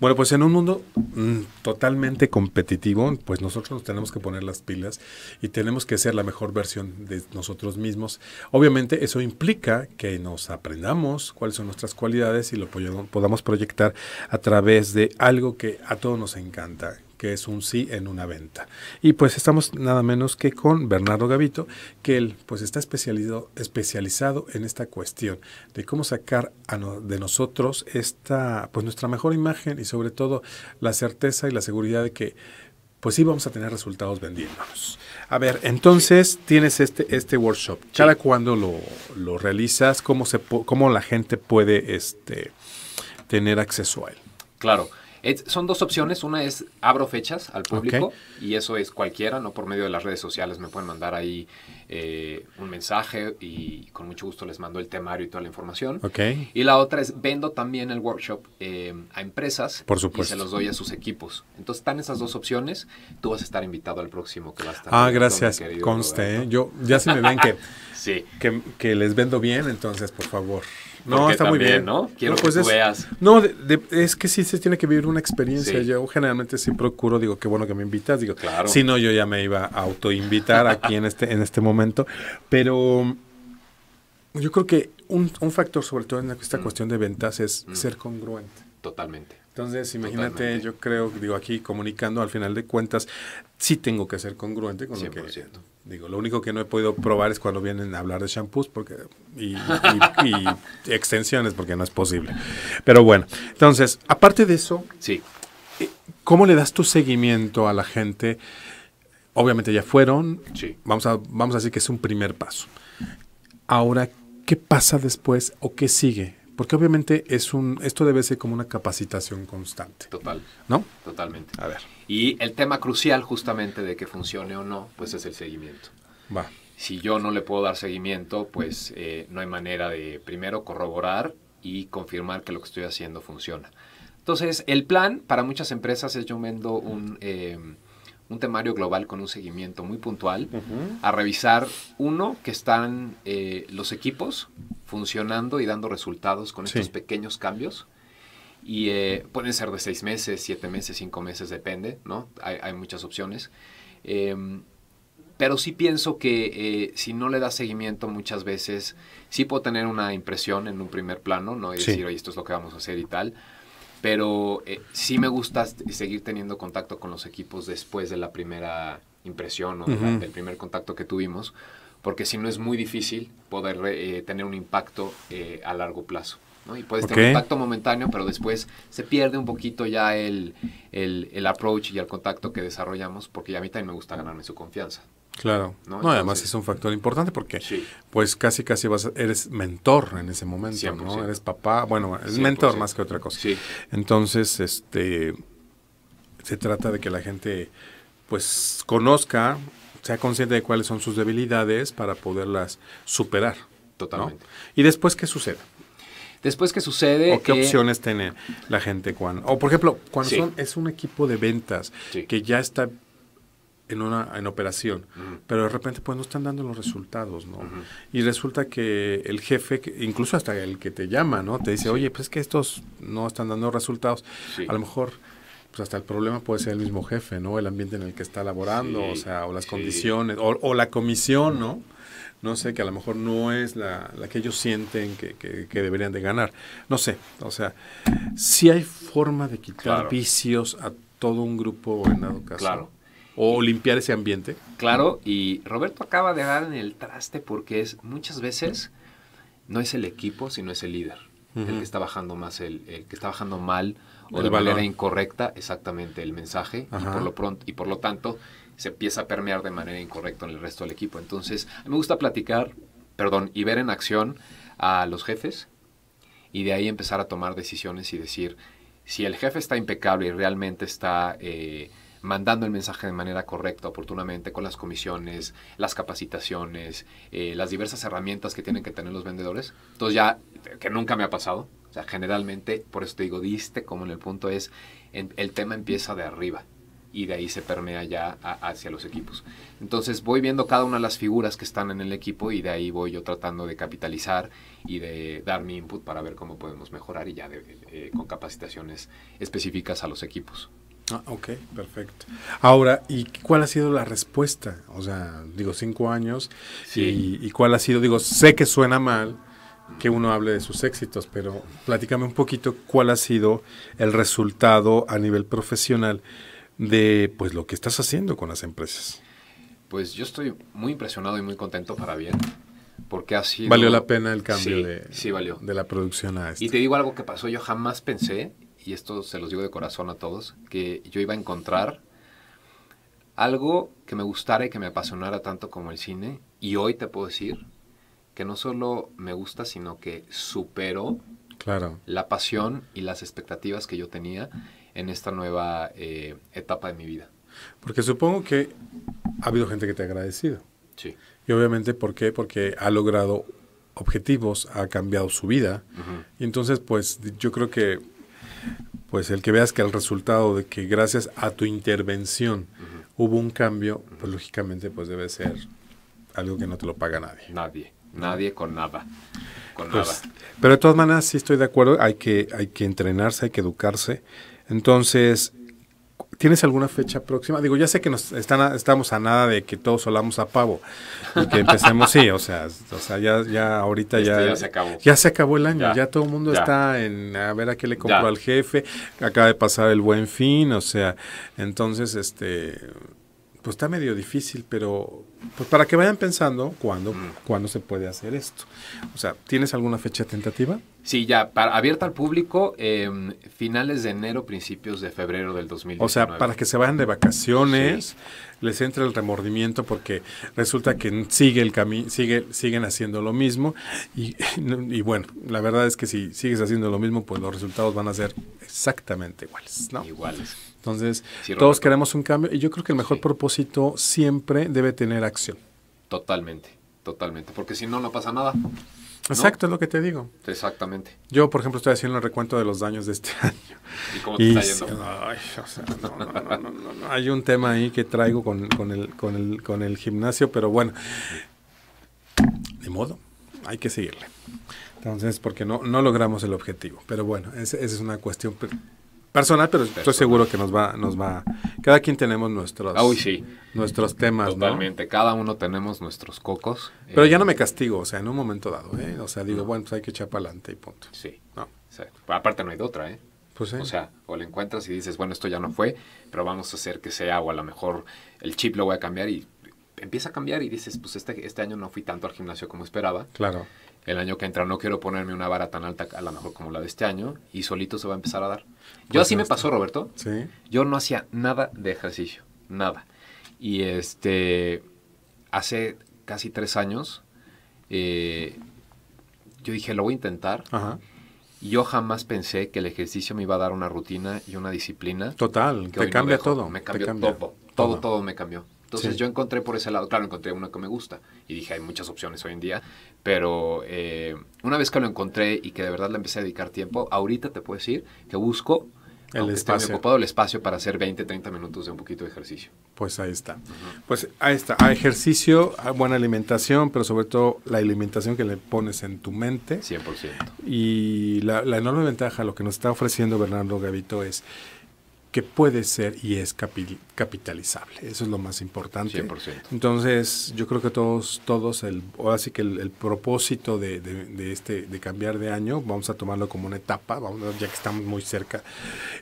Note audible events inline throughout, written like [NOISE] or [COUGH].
Bueno, pues en un mundo mm, totalmente competitivo, pues nosotros nos tenemos que poner las pilas y tenemos que ser la mejor versión de nosotros mismos. Obviamente eso implica que nos aprendamos cuáles son nuestras cualidades y lo podamos proyectar a través de algo que a todos nos encanta, que es un sí en una venta. Y pues estamos nada menos que con Bernardo Gavito, que él pues está especializado, especializado en esta cuestión de cómo sacar de nosotros esta pues nuestra mejor imagen y sobre todo la certeza y la seguridad de que pues sí vamos a tener resultados vendiéndonos. A ver, entonces tienes este, este workshop. ¿Cada cuando cuándo lo, realizas? ¿Cómo, se, ¿Cómo la gente puede este, tener acceso a él? Claro son dos opciones. Una es abro fechas al público y eso es cualquiera, no por medio de las redes sociales. Me pueden mandar ahí eh, un mensaje y con mucho gusto les mando el temario y toda la información. Okay. Y la otra es vendo también el workshop eh, a empresas Por supuesto. y se los doy a sus equipos. Entonces están esas dos opciones. Tú vas a estar invitado al próximo que va a estar. Ah, gracias. Conste, ¿eh? yo ya se me ven [LAUGHS] que, que, les vendo bien, entonces por favor. No, está muy bien. ¿no? Quiero pues que tú veas. No, es que sí se tiene que vivir una experiencia. Yo generalmente sí procuro, digo, qué bueno que me invitas. Digo, claro. Si no, yo ya me iba a autoinvitar aquí en este, en este momento pero yo creo que un, factor, sobre todo en esta mm. cuestión de ventas, es mm. ser congruente. Totalmente. Entonces, imagínate, yo creo, digo, aquí comunicando, al final de cuentas, sí tengo que ser congruente con lo que... Digo, lo único que no he podido probar es cuando vienen a hablar de shampoos porque, y, [LAUGHS] y extensiones, porque no es posible. Pero bueno, entonces, aparte de eso, sí. ¿cómo le das tu seguimiento a la gente? obviamente ya fueron. Sí. Vamos, a, vamos a decir que es un primer paso. Ahora, ¿qué pasa después o qué sigue? Porque obviamente es un, esto debe ser como una capacitación constante. Total. ¿No? Totalmente. A ver. Y el tema crucial justamente de que funcione o no, pues es el seguimiento. Va. Si yo no le puedo dar seguimiento, pues eh, no hay manera de primero corroborar y confirmar que lo que estoy haciendo funciona. Entonces, el plan para muchas empresas es yo vendo un... Eh, un temario global con un seguimiento muy puntual, a revisar, uno, que están eh, los equipos funcionando y dando resultados con estos pequeños cambios. Y eh, pueden ser de seis meses, siete meses, cinco meses, depende, ¿no? Hay, muchas opciones. Em, pero sí pienso que eh, si no le da seguimiento muchas veces, sí puedo tener una impresión en un primer plano, ¿no? Y decir, oye, esto es lo que vamos a hacer y tal pero eh, sí me gusta seguir teniendo contacto con los equipos después de la primera impresión o del primer contacto que tuvimos, porque si no es muy difícil poder eh, tener un impacto eh, a largo plazo. Y puedes tener un impacto momentáneo, pero después se pierde un poquito ya el, el, approach y el contacto que desarrollamos, porque a mí también me gusta ganarme su confianza. Claro. No, además es un factor importante porque pues casi casi vas eres mentor en ese momento, ¿no? Eres papá, bueno, es mentor más que otra cosa. Sí. Entonces, este se trata de que la gente pues conozca, sea consciente de cuáles son sus debilidades para poderlas superar. Totalmente. Y después qué sucede? Después que sucede. ¿O qué opciones tiene la gente cuando? O por ejemplo, cuando es un equipo de ventas que ya está en una en operación, pero de repente pues no están dando los resultados, ¿no? Y resulta que el jefe, incluso hasta el que te llama, ¿no? Te dice, oye, pues que estos no están dando resultados. A lo mejor pues hasta el problema puede ser el mismo jefe, ¿no? El ambiente en el que está laborando, o sea, o las condiciones, o, la comisión, ¿no? no sé, que a lo mejor no es la, la que ellos sienten que, deberían de ganar. No sé, o sea, si hay forma de quitar vicios a todo un grupo en dado o limpiar ese ambiente. Claro, y Roberto acaba de dar en el traste porque es muchas veces no es el equipo, sino es el líder. El que está bajando más, el, que está bajando mal o de manera incorrecta, exactamente el mensaje, y por, lo pronto, y por lo tanto se empieza a permear de manera incorrecta en el resto del equipo. Entonces, a mí me gusta platicar, perdón, y ver en acción a los jefes y de ahí empezar a tomar decisiones y decir, si el jefe está impecable y realmente está eh, mandando el mensaje de manera correcta, oportunamente, con las comisiones, las capacitaciones, eh, las diversas herramientas que tienen que tener los vendedores. Entonces ya, que nunca me ha pasado, o sea, generalmente, por eso te digo, diste como en el punto es, el tema empieza de arriba y de ahí se permea ya hacia los equipos. Entonces voy viendo cada una de las figuras que están en el equipo y de ahí voy yo tratando de capitalizar y de dar mi input para ver cómo podemos mejorar y ya eh, con capacitaciones específicas a los equipos. Ah, ok, perfecto. Ahora, ¿y cuál ha sido la respuesta? O sea, digo, cinco años. Y, cuál ha sido? Digo, sé que suena mal que uno hable de sus éxitos, pero platícame un poquito cuál ha sido el resultado a nivel profesional de pues lo que estás haciendo con las empresas. Pues yo estoy muy impresionado y muy contento para bien, porque ha sido... Valió la pena el cambio de, de la producción a esto. Y este? te digo algo que pasó, yo jamás pensé, y esto se los digo de corazón a todos, que yo iba a encontrar algo que me gustara y que me apasionara tanto como el cine. Y hoy te puedo decir que no solo me gusta, sino que superó la pasión y las expectativas que yo tenía en esta nueva eh, etapa de mi vida. Porque supongo que ha habido gente que te ha agradecido. Sí. Y obviamente, ¿por qué? Porque ha logrado objetivos, ha cambiado su vida. Y entonces, pues yo creo que pues el que veas que el resultado de que gracias a tu intervención hubo un cambio, pues lógicamente pues debe ser algo que no te lo paga nadie. Nadie, nadie con nada. Con pues, nada. Pero de todas maneras sí estoy de acuerdo, hay que, hay que entrenarse, hay que educarse. Entonces, ¿Tienes alguna fecha próxima? Digo, ya sé que nos estamos a nada de que todos solamos a pavo y que empecemos, sí, o sea, o sea ya, ya ahorita este ya, ya se acabó. Ya se acabó el año, ya, todo el mundo está en a ver a qué le compró al jefe, acaba de pasar el buen fin, o sea, entonces, este, pues está medio difícil, pero pues para que vayan pensando cuándo, cuándo se puede hacer esto. O sea, ¿tienes alguna fecha tentativa? Sí, ya, para, abierta al público, em, finales de enero, principios de febrero del 2019. O sea, para que se vayan de vacaciones, les entre el remordimiento porque resulta que sigue el camino, sigue, siguen haciendo lo mismo. [LAUGHS] Y, bueno, la verdad es que si sigues haciendo lo mismo, pues los resultados van a ser exactamente iguales, Iguales. Entonces, todos queremos un cambio y yo creo que el mejor propósito siempre debe tener acción. Totalmente, totalmente, porque si no, no pasa nada. Exacto, es lo que te digo. Exactamente. Yo, por ejemplo, estoy haciendo el recuento de los daños de este [LAUGHS] año. ¿Y está Hay un tema ahí que traigo con, el, con, el, con el gimnasio, pero bueno, de modo, hay que seguirle. Entonces, porque no, no logramos el objetivo. Pero bueno, esa es una cuestión personal, pero estoy seguro que nos va, nos va. Cada quien tenemos nuestros, sí. nuestros temas. Totalmente, cada uno tenemos nuestros cocos. Pero ya eh, no me castigo, o sea, en un momento dado, ¿eh? O sea, digo, bueno, pues hay que echar para adelante y punto. Sí. No. aparte no hay de otra, ¿eh? Pues, sí. O sea, o le encuentras y dices, bueno, esto ya no fue, pero vamos a hacer que sea, o a lo mejor el chip lo voy a cambiar y empieza a cambiar y dices, pues este, este año no fui tanto al gimnasio como esperaba. Claro el año que entra no quiero ponerme una vara tan alta a lo mejor como la de este año y solito se va a empezar a dar. Yo pues así me pasó, Roberto. Sí. Yo no hacía nada de ejercicio, nada. Y este, hace casi tres años, eh, yo dije, lo voy a intentar. Ajá. Yo jamás pensé que el ejercicio me iba a dar una rutina y una disciplina. Total, te cambia todo. Me cambió cambia. todo, todo, todo me cambió. Entonces yo encontré por ese lado, claro, encontré una que me gusta y dije, hay muchas opciones hoy en día, pero eh, una vez que lo encontré y que de verdad le empecé a dedicar tiempo, ahorita te puedo decir que busco el espacio. ocupado el espacio para hacer 20, 30 minutos de un poquito de ejercicio. Pues ahí está. Pues ahí está. A ah, ejercicio, a ah, buena alimentación, pero sobre todo la alimentación que le pones en tu mente. 100%. Y la, la enorme ventaja, lo que nos está ofreciendo Bernardo Gavito es que puede ser y es capitalizable. Eso es lo más importante. Entonces, yo creo que todos, todos, el, ahora sí que el, propósito de, este, de cambiar de año, vamos a tomarlo como una etapa, vamos, ya que estamos muy cerca,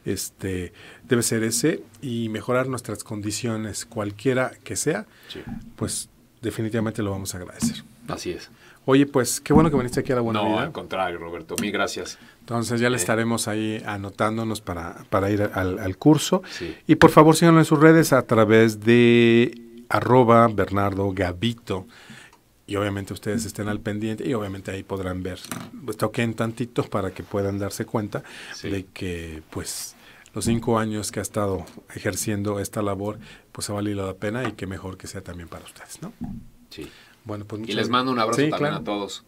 este, debe ser ese y mejorar nuestras condiciones, cualquiera que sea, pues definitivamente lo vamos a agradecer. Así es. Oye, pues qué bueno que viniste aquí a la Buena No, al contrario, Roberto. Mil gracias. Entonces ya le eh. estaremos ahí anotándonos para, ir al, curso. Sí. Y por favor síganlo en sus redes a través de arroba Bernardo Gavito. Y obviamente ustedes estén al pendiente y obviamente ahí podrán ver. Toquen tantitos para que puedan darse cuenta de que pues los cinco años que ha estado ejerciendo esta labor pues ha valido la pena y qué mejor que sea también para ustedes, ¿no? Sí. Pues y les mando un abrazo también a todos.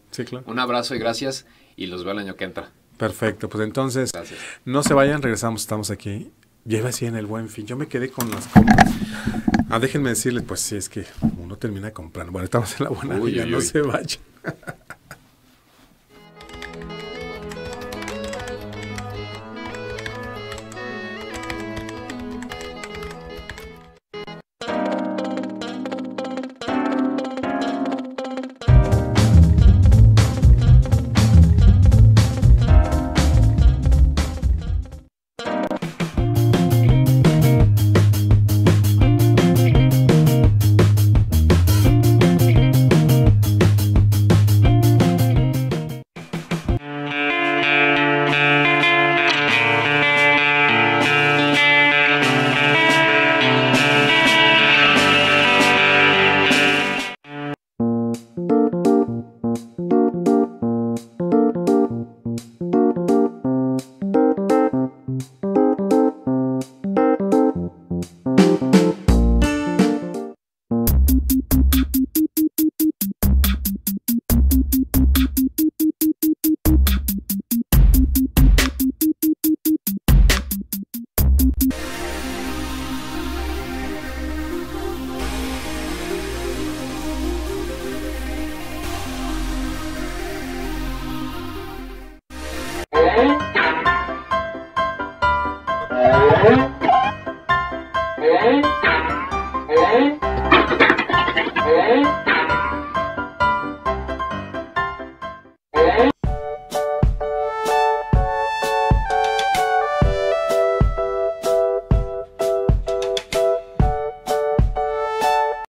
Un abrazo y gracias y los veo el año que entra. Perfecto, pues entonces no se vayan, regresamos, estamos aquí. Lleva así en el buen fin. Yo me quedé con las compras. Ah, déjenme decirles, pues sí, es que uno termina comprando. Bueno, estamos en la buena uy, no se vayan. [LAUGHS]